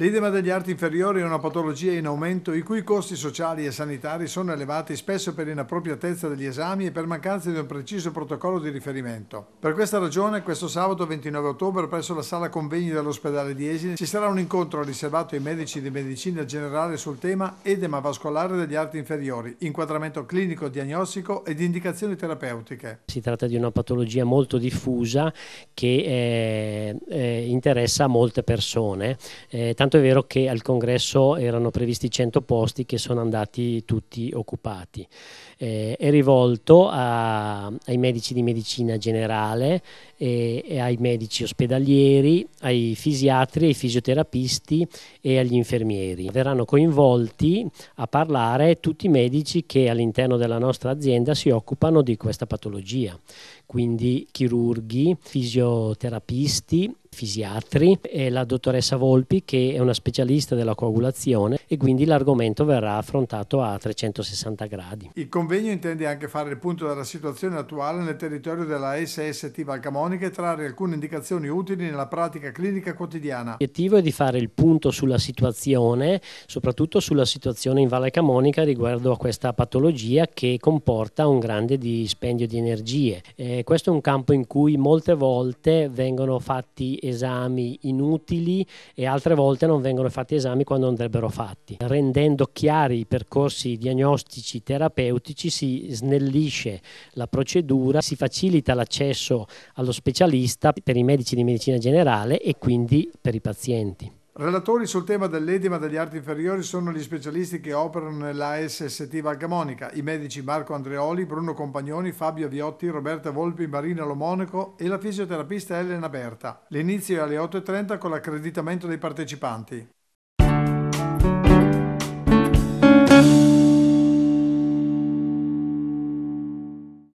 L'edema degli arti inferiori è una patologia in aumento i cui costi sociali e sanitari sono elevati spesso per inappropriatezza degli esami e per mancanza di un preciso protocollo di riferimento. Per questa ragione, questo sabato 29 ottobre presso la sala convegni dell'ospedale di Esine ci sarà un incontro riservato ai medici di medicina generale sul tema edema vascolare degli arti inferiori, inquadramento clinico diagnostico ed indicazioni terapeutiche. Si tratta di una patologia molto diffusa che eh, eh, interessa molte persone, eh, Tanto è vero che al congresso erano previsti 100 posti che sono andati tutti occupati. Eh, è rivolto a, ai medici di medicina generale, e, e ai medici ospedalieri, ai fisiatri, ai fisioterapisti e agli infermieri. Verranno coinvolti a parlare tutti i medici che all'interno della nostra azienda si occupano di questa patologia, quindi chirurghi, fisioterapisti, fisiatri e la dottoressa Volpi che è una specialista della coagulazione e quindi l'argomento verrà affrontato a 360 gradi. Il convegno intende anche fare il punto della situazione attuale nel territorio della SST Valcamonica e trarre alcune indicazioni utili nella pratica clinica quotidiana. L'obiettivo è di fare il punto sulla situazione, soprattutto sulla situazione in Valle Camonica riguardo a questa patologia che comporta un grande dispendio di energie. Eh, questo è un campo in cui molte volte vengono fatti esami inutili e altre volte non vengono fatti esami quando andrebbero fatti. Rendendo chiari i percorsi diagnostici terapeutici si snellisce la procedura, si facilita l'accesso allo specialista per i medici di medicina generale e quindi per i pazienti. Relatori sul tema dell'edema degli arti inferiori sono gli specialisti che operano nella SST Valcamonica, i medici Marco Andreoli, Bruno Compagnoni, Fabio Viotti, Roberta Volpi, Marina Lomonaco e la fisioterapista Elena Berta. L'inizio è alle 8.30 con l'accreditamento dei partecipanti.